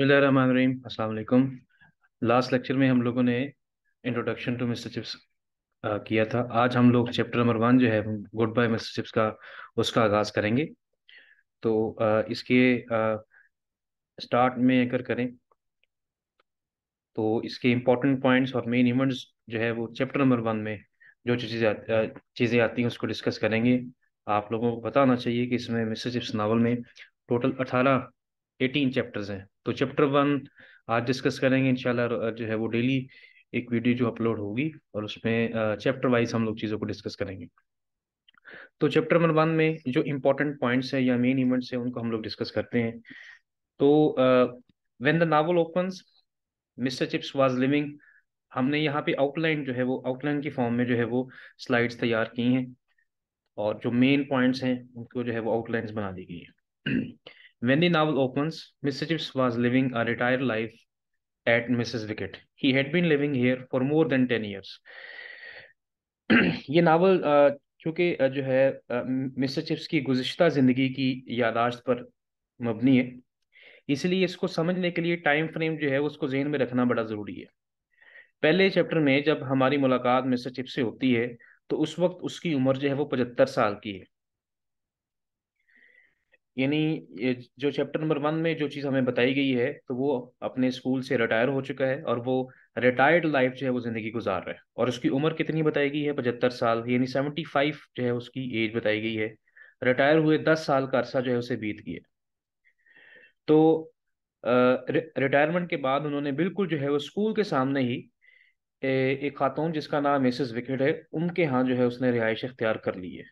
बसमीम अल्लाम last lecture में हम लोगों ने इंट्रोडक्शन टू मिस्टर चिप्स किया था आज हम लोग चैप्टर नंबर वन जो है गुड बाय मिस्टर चिप्स का उसका आगाज़ करेंगे तो इसके स्टार्ट में अगर करें तो इसके इम्पोर्टेंट पॉइंट्स और मेन इवेंट्स जो है वो चैप्टर नंबर वन में जो चीज़ें चीज़ें आती हैं उसको डिस्कस करेंगे आप लोगों को बताना चाहिए कि इसमें मिस्टर चिप्स नावल में टोटल अठारह एटीन चैप्टर्स हैं तो चैप्टर वन आज डिस्कस करेंगे इंशाल्लाह जो है वो डेली एक वीडियो जो अपलोड होगी और उसमें चैप्टर वाइज हम लोग चीज़ों को डिस्कस करेंगे तो चैप्टर नंबर वन में जो इम्पोर्टेंट पॉइंट्स हैं या मेन इवेंट्स हैं उनको हम लोग डिस्कस करते हैं तो when the novel opens Mister Chips was living हमने यहाँ पे आउटलाइन जो है वो आउटलाइन की फॉर्म में जो है वो स्लाइड्स तैयार की हैं और जो मेन पॉइंट्स हैं उनको जो है वो आउटलाइंस बना दी गई हैं When the novel opens, Mr. Chips was living a retired life at Mrs. Wicket. He had been living here for more than ten years. ये नावल चूँकि जो है मिस्टर चिप्स की गुजशत ज़िंदगी की यादाश्त पर मबनी है इसलिए इसको समझने के लिए टाइम फ्रेम जो है उसको जहन में रखना बड़ा ज़रूरी है पहले चैप्टर में जब हमारी मुलाकात मिस्टर चिप्स से होती है तो उस वक्त उसकी उम्र जो है वो पचहत्तर साल की है यानी जो चैप्टर नंबर वन में जो चीज़ हमें बताई गई है तो वो अपने स्कूल से रिटायर हो चुका है और वो रिटायर्ड लाइफ जो है वो ज़िंदगी गुजार रहा है और उसकी उम्र कितनी बताई गई है पचहत्तर साल यानी सेवेंटी फाइव जो है उसकी एज बताई गई है रिटायर हुए दस साल का अरसा जो है उसे बीत गया तो रिटायरमेंट के बाद उन्होंने बिल्कुल जो है वो स्कूल के सामने ही ए, एक खातून जिसका नाम मिसेस विकेट है उनके यहाँ जो है उसने रिहाइश अख्तियार कर ली है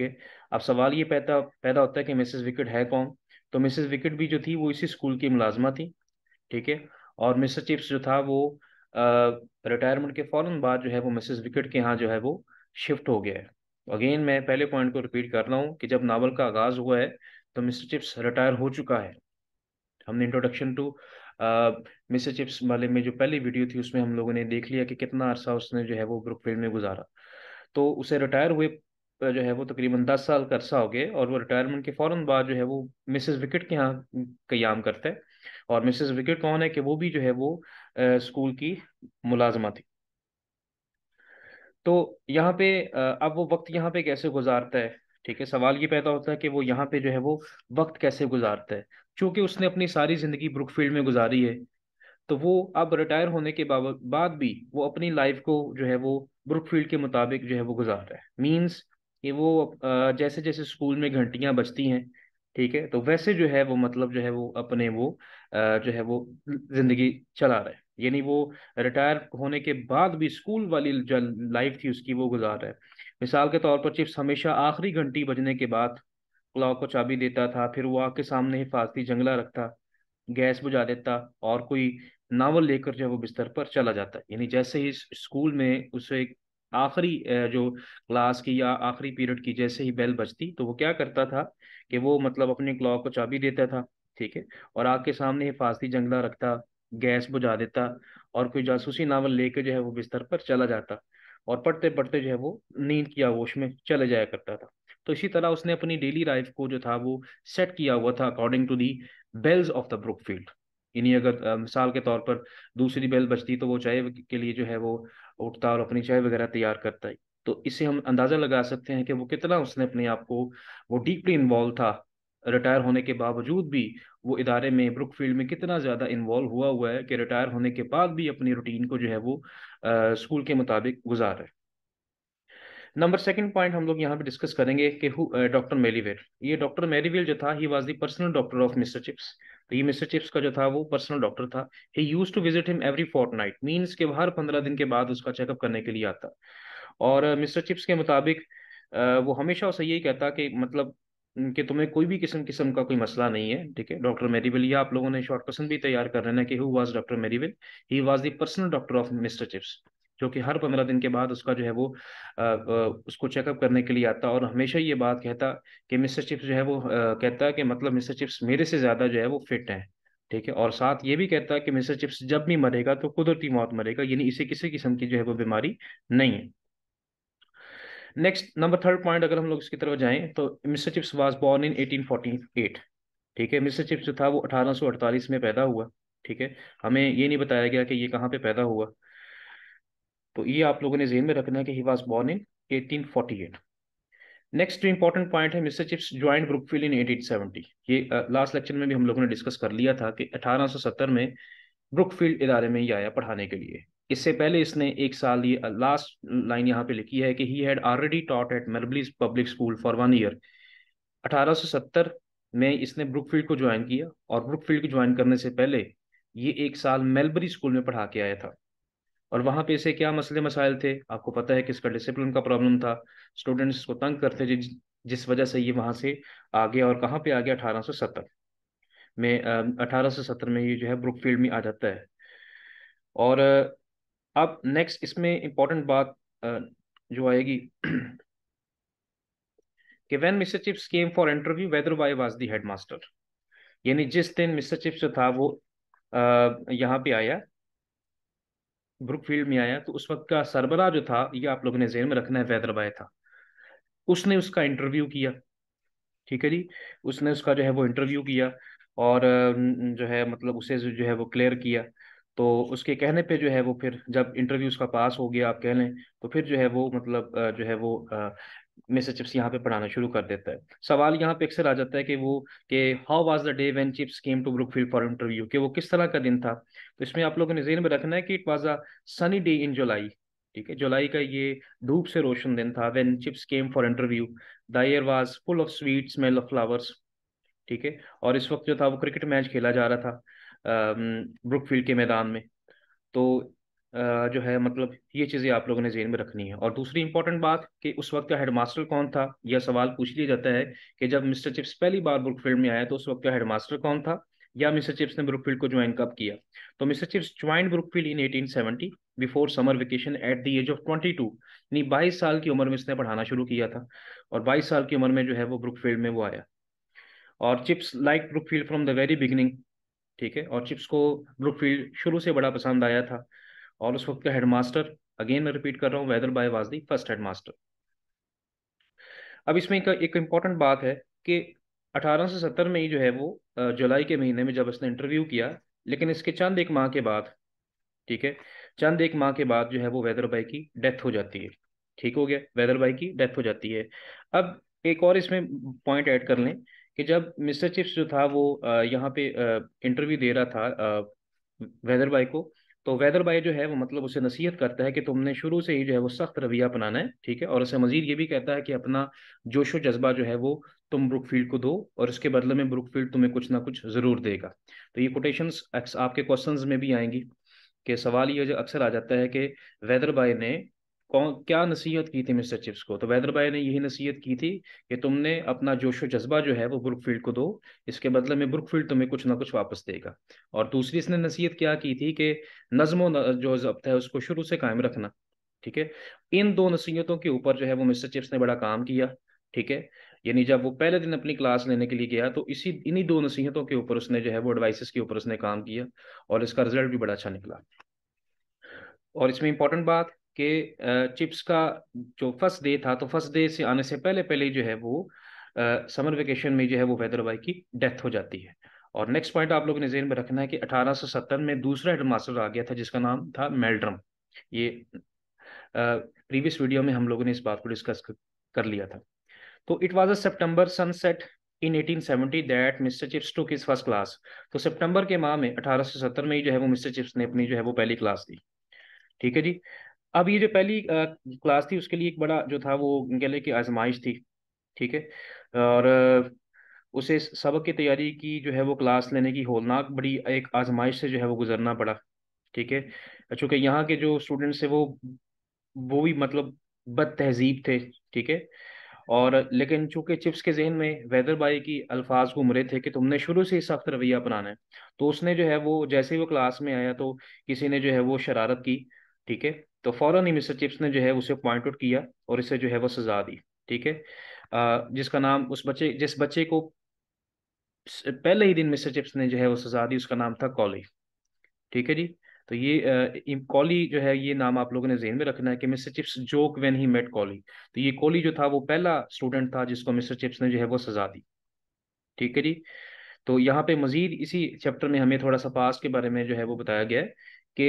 ओके अब सवाल ये पैदा पैदा होता है कि मिसेस विकेट है कौन तो मिसेस विकेट भी जो थी वो इसी स्कूल की मुलाजमा थी ठीक है और मिस्टर चिप्स जो था वो रिटायरमेंट के फ़ौरन बाद जो है वो मिसेस विकेट के यहाँ जो है वो शिफ्ट हो गया है अगेन मैं पहले पॉइंट को रिपीट कर रहा हूँ कि जब नावल का आगाज़ हुआ है तो मिस्टर चिप्स रिटायर हो चुका है हमने इंट्रोडक्शन टू मिस्टर चिप्स वाले में जो पहली वीडियो थी उसमें हम लोगों ने देख लिया कि कितना अरसा उसने जो है वो ब्रुकफील्ड में गुजारा तो उसे रिटायर हुए जो है वो तकरीबन दस साल का अरसा हो गए और वो रिटायरमेंट के फ़ौर बाद जो है वो मिसेस विकेट के यहाँ क्याम करते हैं और मिसेस विकेट कौन है कि वो भी जो है वो आ, स्कूल की मुलाजमा थी तो यहाँ पे आ, अब वो वक्त यहाँ पे कैसे गुजारता है ठीक है सवाल ये पैदा होता है कि वो यहाँ पे जो है वो वक्त कैसे गुजारता है चूंकि उसने अपनी सारी ज़िंदगी ब्रुकफील्ड में गुजारी है तो वो अब रिटायर होने के बाद भी वो अपनी लाइफ को जो है वो ब्रुकफील्ड के मुताबिक जो है वो गुजार रहा है मीन्स कि वो जैसे जैसे स्कूल में घंटियां बजती हैं ठीक है तो वैसे जो है वो मतलब जो है वो अपने वो जो है वो जिंदगी चला रहे यानी वो रिटायर होने के बाद भी स्कूल वाली जो लाइफ थी उसकी वो गुजार रहा है मिसाल के तौर पर चिप्स हमेशा आखिरी घंटी बजने के बाद क्लॉक को चाबी देता था फिर वो आग के सामने हिफाजती जंगला रखता गैस बुझा देता और कोई नावल लेकर जो है वो बिस्तर पर चला जाता यानी जैसे ही स्कूल में उसे आखिरी जो क्लास की या आखिरी पीरियड की जैसे ही बेल बजती तो वो क्या करता था कि वो मतलब अपने क्लॉक को चाबी देता था ठीक है और आग के सामने हिफाजती जंगला रखता गैस बुझा देता और कोई जासूसी नावल लेके जो है वो बिस्तर पर चला जाता और पढ़ते पढ़ते जो है वो नींद की आगोश में चले जाया करता था तो इसी तरह उसने अपनी डेली लाइफ को जो था वो सेट किया हुआ था according to the bells of the Brookfield यानी अगर मिसाल के तौर पर दूसरी बेल बचती तो वो चाय के लिए जो है वो उठता और अपनी चाय वगैरह तैयार करता है तो इससे हम अंदाज़ा लगा सकते हैं कि वो कितना उसने अपने आप को वो डीपली इन्वॉल्व था रिटायर होने के बावजूद भी वो इदारे में ब्रुक फील्ड में कितना ज़्यादा इन्वॉल्व हुआ हुआ है कि रिटायर होने के बाद भी अपनी रूटीन को जो है वो आ, स्कूल के मुताबिक गुजार रहे नंबर सेकंड पॉइंट हम लोग यहाँ पे डिस्कस करेंगे कि डॉक्टर मेलीवेल ये डॉक्टर मेलीवेल जो था he was the personal doctor of Mister Chips तो ये मिस्टर चिप्स का जो था वो पर्सनल डॉक्टर था he used to visit him every fortnight means के हर पंद्रह दिन के बाद उसका चेकअप करने के लिए आता और मिस्टर चिप्स के मुताबिक वो हमेशा उसे यही कहता कि मतलब कि तुम्हें कोई भी किस्म किस्म का कोई मसला नहीं है ठीक है डॉक्टर मेरीविल या आप लोगों ने शॉर्ट क्वेश्चन भी तैयार कर रहे हैं कि who was doctor Merivale he was the personal doctor of Mister Chips जो कि हर पंद्रह दिन के बाद उसका जो है वो आ, आ, उसको चेकअप करने के लिए आता और हमेशा ये बात कहता कि मिस्टर चिप्स जो है वो आ, कहता कि मतलब मिस्टर चिप्स मेरे से ज़्यादा जो है वो फिट है ठीक है और साथ ये भी कहता है कि मिस्टर चिप्स जब भी मरेगा तो कुदरती मौत मरेगा यानी इसे किसी किस्म की जो है वो बीमारी नहीं है नेक्स्ट नंबर थर्ड पॉइंट अगर हम लोग इसकी तरफ जाएं तो Mister Chips was born in 1848 ठीक है मिस्टर चिप्स जो था वो 1848 में पैदा हुआ ठीक है हमें ये नहीं बताया गया कि ये कहाँ पे पैदा हुआ तो ये आप लोगों ने जेन में रखना है कि he was born in eight next important point है Mister Chips joined Brookfield in seventy ये लास्ट लेक्चर में भी हम लोगों ने डिस्कस कर लिया था कि अठारह सत्तर में ब्रुकफील्ड इदारे में ही आया पढ़ाने के लिए इससे पहले इसने एक साल ये लास्ट लाइन यहाँ पे लिखी है कि he had already taught at Melbury's public school for one year 1870 में इसने ब्रुकफील्ड को ज्वाइन किया और ब्रुकफील्ड को ज्वाइन करने से पहले ये एक साल मेलबरी स्कूल में पढ़ा के आया था और वहां पे इसे क्या मसले मसाइल थे आपको पता है कि इसका डिसिप्लिन का प्रॉब्लम था स्टूडेंट्स को तंग करते थे जि, जिस वजह से ये वहां से आ गया और कहाँ पे आ गया अठारह सौ सत्तर में अठारह सौ सत्तर में ये जो है ब्रुकफील्ड में आ जाता है और अब नेक्स्ट इसमें इम्पोर्टेंट बात जो आएगी कि when Mister Chips came for interview Wetherby was the headmaster यानी जिस दिन मिस्टर चिप्स जो था वो यहाँ पे आया ब्रुक फील्ड में आया तो उस वक्त का सरबरा जो था ये आप लोगों ने जेहन में रखना है वैदरबाई था उसने उसका इंटरव्यू किया ठीक है जी उसने उसका जो है वो इंटरव्यू किया और जो है मतलब उसे जो है वो क्लियर किया तो उसके कहने पे जो है वो फिर जब इंटरव्यू उसका पास हो गया आप कह लें तो फिर जो है वो मतलब जो है वो मिस्टर चिप्स यहाँ पे पढ़ाना शुरू कर देता है सवाल यहाँ पे अक्सर आ जाता है कि वो कि how was the day when Chips came to Brookfield for interview कि वो किस तरह का दिन था तो इसमें आप लोगों ने जेहन में रखना है कि it was a sunny day in July ठीक है जुलाई का ये धूप से रोशन दिन था when Chips came for interview the air was full of sweet smell of flowers ठीक है और इस वक्त जो था वो क्रिकेट मैच खेला जा रहा था ब्रुकफील्ड के मैदान में तो जो है मतलब ये चीज़ें आप लोगों ने जेन में रखनी है और दूसरी इंपॉर्टेंट बात कि उस वक्त का हेडमास्टर कौन था यह सवाल पूछ लिया जाता है कि जब मिस्टर चिप्स पहली बार ब्रुकफील्ड में आया तो उस वक्त का हेडमास्टर कौन था या मिस्टर चिप्स ने ब्रुकफील्ड को ज्वाइन कब किया तो Mister Chips join Brookfield in eighteen before summer vacation at the age of two यानी बाईस साल की उम्र में इसने पढ़ाना शुरू किया था और बाईस साल की उम्र में जो है वो ब्रुकफील्ड में वो आया और Chips like Brookfield from the very beginning ठीक है और चिप्स को ब्रुकफील्ड शुरू से बड़ा पसंद आया था और उस वक्त का हेडमास्टर अगेन मैं रिपीट कर रहा हूँ Wetherby was the first headmaster अब इसमें एक, एक इम्पॉर्टेंट बात है कि 1870 में ही जो है वो जुलाई के महीने में जब उसने इंटरव्यू किया लेकिन इसके चंद एक माह के बाद ठीक है चंद एक माह के बाद जो है वो वैदर बाई की डेथ हो जाती है ठीक हो गया वैदर बाई की डेथ हो जाती है अब एक और इसमें पॉइंट ऐड कर लें कि जब मिस्टर चिप्स जो था वो यहाँ पे इंटरव्यू दे रहा था वेदर बाई को तो वैदर भाई जो है वो मतलब उसे नसीहत करता है कि तुमने शुरू से ही जो है वो सख्त रवैया अपनाना है ठीक है और उसे मजीद ये भी कहता है कि अपना जोशो जज्बा जो है वो तुम ब्रुकफील्ड को दो और इसके बदले में ब्रुकफील्ड तुम्हें कुछ ना कुछ ज़रूर देगा तो ये कोटेशन आपके क्वेश्चन में भी आएंगी कि सवाल ये अक्सर आ जाता है कि वैदर भाई ने कौन क्या नसीहत की थी मिस्टर चिप्स को तो वैदर भाई ने यही नसीहत की थी कि तुमने अपना जोशो जज्बा जो है वो फील्ड को दो इसके बदले में फील्ड तुम्हें कुछ ना कुछ वापस देगा और दूसरी इसने नसीहत क्या की थी कि नज्मो जो जब्त है उसको शुरू से कायम रखना ठीक है इन दो नसीहतों के ऊपर जो है वो मिस्टर चिप्स ने बड़ा काम किया ठीक है यानी जब वो पहले दिन अपनी क्लास लेने के लिए गया तो इसी इन्हीं दो नसीहतों के ऊपर उसने जो है वो एडवाइसेस के ऊपर उसने काम किया और इसका रिजल्ट भी बड़ा अच्छा निकला और इसमें इंपॉर्टेंट बात कि चिप्स का जो फर्स्ट डे था तो फर्स्ट डे से आने से पहले पहले जो है वो समर वेकेशन में जो है वो वैदर वैदरबाई की डेथ हो जाती है और नेक्स्ट पॉइंट आप लोगों ने जेन में रखना है कि 1870 में दूसरा हेडमास्टर आ गया था जिसका नाम था मेल्ड्रम ये प्रीवियस वीडियो में हम लोगों ने इस बात को डिस्कस कर लिया था तो it was a September sunset in 1870 that Mister Chips took his first class तो सितंबर के माह में 1870 में ही जो है वो मिस्टर चिप्स ने अपनी जो है वो पहली क्लास दी ठीक है जी अब ये जो पहली क्लास थी उसके लिए एक बड़ा जो था वो कह लें कि आजमाइश थी ठीक है और उसे सबक की तैयारी की जो है वो क्लास लेने की होलनाक बड़ी एक आजमाइश से जो है वो गुजरना पड़ा ठीक है चूंकि यहाँ के जो स्टूडेंट्स थे वो वो भी मतलब बद तहजीब थे ठीक है और लेकिन चूंकि चिप्स के जहन में वैदर बाई की अल्फाज घूम रहे थे कि तुमने शुरू से ही सख्त रवैया अपनाना है तो उसने जो है वो जैसे ही वो क्लास में आया तो किसी ने जो है वो शरारत की ठीक है तो फौरन ही मिस्टर चिप्स ने जो है उसे पॉइंट आउट किया और इसे जो है वो सजा दी ठीक है जिसका नाम उस बच्चे जिस बच्चे को पहले ही दिन मिस्टर चिप्स ने जो है वो सजा दी उसका नाम था कॉली ठीक है जी तो ये कॉली जो है ये नाम आप लोगों ने जेहन में रखना है कि Mister Chips joke when he met Colley तो ये कॉली जो था वो पहला स्टूडेंट था जिसको मिस्टर चिप्स ने जो है वो सजा दी ठीक है जी तो यहाँ पे मजीद इसी चैप्टर में हमें थोड़ा सा पास के बारे में जो है वो बताया गया है कि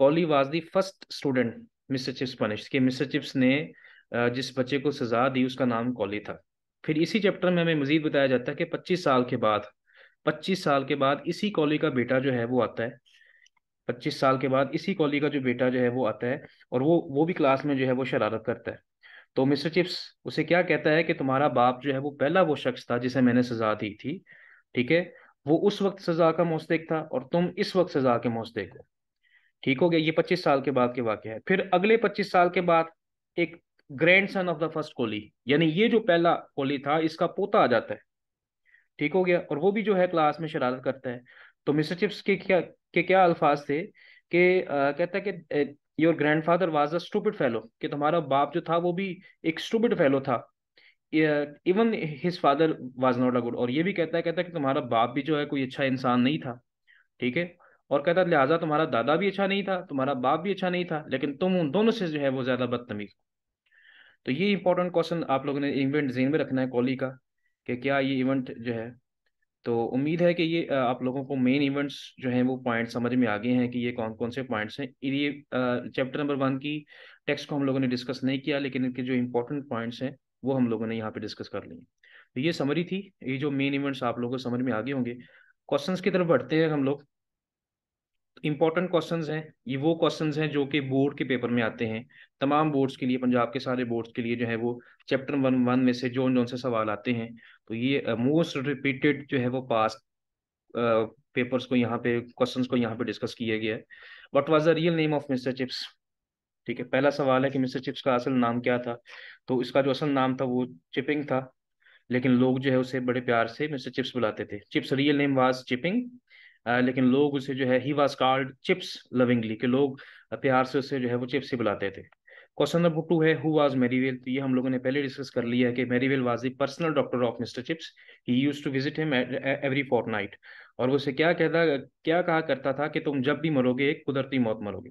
Colley was the first student Mister Chips punish के मिस्टर चिप्स ने जिस बच्चे को सजा दी उसका नाम कॉली था फिर इसी चैप्टर में हमें मजीद बताया जाता है कि पच्चीस साल के बाद पच्चीस साल के बाद इसी कॉली का बेटा जो है वो आता है पच्चीस साल के बाद इसी कॉली का जो बेटा जो है वो आता है और वो वो भी क्लास में जो है वो शरारत करता है तो मिस्टर चिप्स उसे क्या कहता है कि तुम्हारा बाप जो है वो पहला वो शख्स था जिसे मैंने सजा दी थी ठीक है वो उस वक्त सजा का मोस्तक था और तुम इस वक्त सजा के मोस्तक हो ठीक हो गया ये पच्चीस साल के बाद के वाक्य है फिर अगले पच्चीस साल के बाद एक grandson of the first Colley यानी ये जो पहला कोहली था इसका पोता आ जाता है ठीक हो गया और वो भी जो है क्लास में शरारत करता है तो मिस्टर चिप्स के क्या के क्या अल्फाज थे कि कहता है कि your grandfather was a stupid fellow कि तुम्हारा बाप जो था वो भी एक स्टूपिड फेलो था even his father was not a good और ये भी कहता है कहता है कि तुम्हारा बाप भी जो है कोई अच्छा इंसान नहीं था ठीक है और कहता लिहाजा तुम्हारा दादा भी अच्छा नहीं था तुम्हारा बाप भी अच्छा नहीं था लेकिन तुम उन दोनों से जो है वो ज़्यादा बदतमीज तो ये इंपॉर्टेंट क्वेश्चन आप लोगों ने इवेंट जेन में रखना है कॉली का कि क्या ये इवेंट जो है तो उम्मीद है कि ये आप लोगों को मेन इवेंट्स जो हैं वो पॉइंट समझ में आ गए हैं कि ये कौन कौन से पॉइंट्स हैं ये चैप्टर नंबर वन की टेक्स्ट को हम लोगों ने डिस्कस नहीं किया लेकिन इनके जो इंपॉर्टेंट पॉइंट्स हैं वो हम लोगों ने यहाँ पे डिस्कस कर लिए तो ये समरी थी ये जो मेन इवेंट्स आप लोगों को समझ में आ गए होंगे क्वेश्चन की तरफ बढ़ते हैं हम लोग इंपॉर्टेंट क्वेश्चंस हैं ये वो क्वेश्चंस हैं जो कि बोर्ड के पेपर में आते हैं तमाम बोर्ड्स के लिए पंजाब के सारे बोर्ड्स के लिए जो है वो चैप्टर वन वन में से जो जो से सवाल आते हैं तो ये मोस्ट uh, रिपीटेड जो है वो पास पेपर्स uh, को यहाँ पे क्वेश्चंस को यहाँ पे डिस्कस किया गया है what was the real name of Mister Chips ठीक है पहला सवाल है कि मिस्टर चिप्स का असल नाम क्या था तो इसका जो असल नाम था वो चिपिंग था लेकिन लोग जो है उसे बड़े प्यार से मिस्टर चिप्स बुलाते थे Chips real name was Chipping लेकिन लोग उसे जो है he was called Chips lovingly के लोग प्यार से उसे जो है वो चिप्स ही बुलाते थे क्वेश्चन नंबर टू है हु वाज मेरीवेल तो ये हम लोगों ने पहले डिस्कस कर लिया है कि Merivale was the personal doctor of Mister Chips he used to visit him every fortnight और वो उसे क्या कहता क्या कहा करता था कि तुम जब भी मरोगे एक कुदरती मौत मरोगे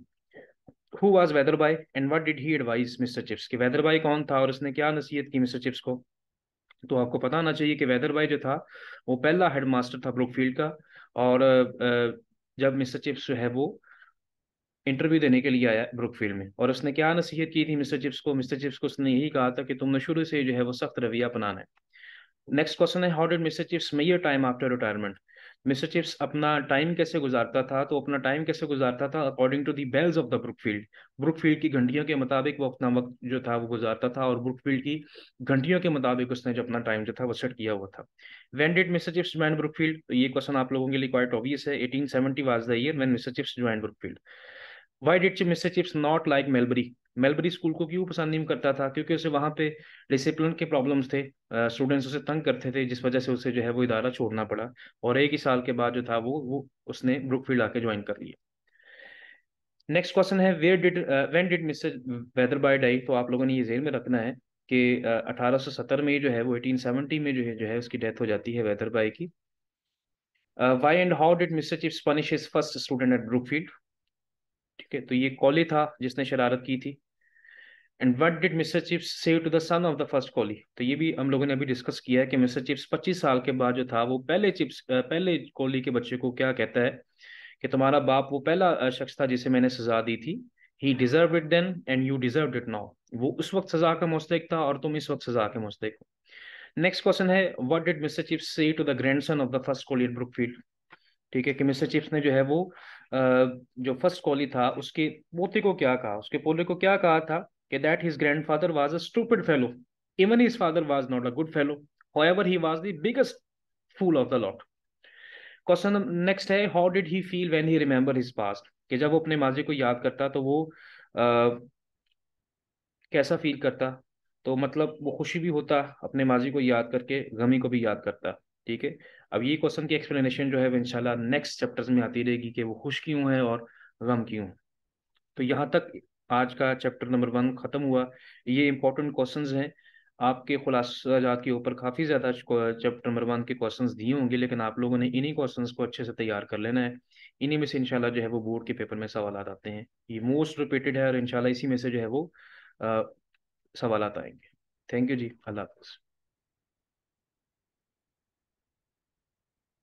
who was Wetherby and what did he advise Mister Chips कि वेदर बाय कौन था और उसने क्या नसीहत की मिस्टर चिप्स को तो आपको पता होना चाहिए कि वेदर बाय जो था वो पहला हेडमास्टर था ब्रुकफील्ड का और जब मिस्टर चिप्स जो है वो इंटरव्यू देने के लिए आया ब्रुकफील्ड में और उसने क्या नसीहत की थी मिस्टर चिप्स को मिस्टर चिप्स को उसने यही कहा था कि तुमने शुरू से जो है वो सख्त रवैया अपनाना है नेक्स्ट क्वेश्चन है how did Mister Chips may time after retirement Mister Chips अपना टाइम कैसे गुजारता था तो अपना टाइम कैसे गुजारता था according to the bells of the Brookfield Brookfield की घंटियों के मुताबिक वो अपना वक्त जो था वो गुजारता था और ब्रुकफील्ड की घंटियों के मुताबिक उसने जो अपना टाइम जो था वो सेट किया हुआ था when did Mister Chips join Brookfield ये क्वेश्चन आप लोगों के लिए क्वाइट ऑबियस है eighteen seventy was the year when Mister Chips join Brookfield why did Mister Chips not like Melbury Melbury school को क्यों पसंद नहीं करता था क्योंकि उसे वहाँ पे डिसिप्लिन के प्रॉब्लम्स थे स्टूडेंट्स उसे तंग करते थे जिस वजह से उसे जो है वो इदारा छोड़ना पड़ा और एक ही साल के बाद जो था वो वो उसने ब्रुकफील्ड आके ज्वाइन कर लिया नेक्स्ट क्वेश्चन है where did when did Mister Wetherby die तो आप लोगों ने ये जेल में रखना है कि अठारह में जो है वो एटीन में जो है जो है उसकी डेथ हो जाती है वेदरबाई की why and how did Mister Chips punish his first student at Brookfield ठीक है तो ये कॉली था जिसने शरारत की थी and what did Mister Chips say to the son of the first Colley तो ये भी हम लोगों ने अभी डिस्कस किया है कि मिस्टर चिप्स पच्चीस साल के बाद जो था वो पहले चिप्स पहले कॉली के बच्चे को क्या कहता है कि तुम्हारा बाप वो पहला शख्स था जिसे मैंने सजा दी थी he deserve it then and you deserve it now वो उस वक्त सजा का मुस्तक था और तुम इस वक्त सजा के मुस्तक हो नेक्स्ट क्वेश्चन है what did Mister Chips say grandson of the first Colley at Brookfield ठीक है कि मिस्टर चिप्स ने जो है वो जो फर्स्ट कॉली था उसके पोते को क्या कहा उसके पोते को क्या कहा था कि that his grandfather was a stupid fellow even his father was not a good fellow however he was the biggest fool of the lot question next is how did he feel when he remember his past कि जब वो अपने माजी को याद करता तो वो आ, कैसा फील करता तो मतलब वो खुशी भी होता अपने माजी को याद करके गमी को भी याद करता ठीक है अब ये क्वेश्चन की एक्सप्लेनेशन जो है वो इनशाला नेक्स्ट चैप्टर्स में आती रहेगी कि वो खुश क्यों है और गम क्यों तो यहाँ तक आज का चैप्टर नंबर वन ख़त्म हुआ ये इंपॉर्टेंट क्वेश्चन हैं आपके खुलासाजात के ऊपर काफ़ी ज़्यादा चैप्टर नंबर वन के क्वेश्चन दिए होंगे लेकिन आप लोगों ने इन्हीं क्वेश्चन को अच्छे से तैयार कर लेना है इन्हीं में से इनशाला जो है वो बोर्ड के पेपर में सवाल आते हैं ये मोस्ट रिपीटेड है और इनशाला इसी में से जो है वो सवाल आएंगे थैंक यू जी अल्लाह हाफ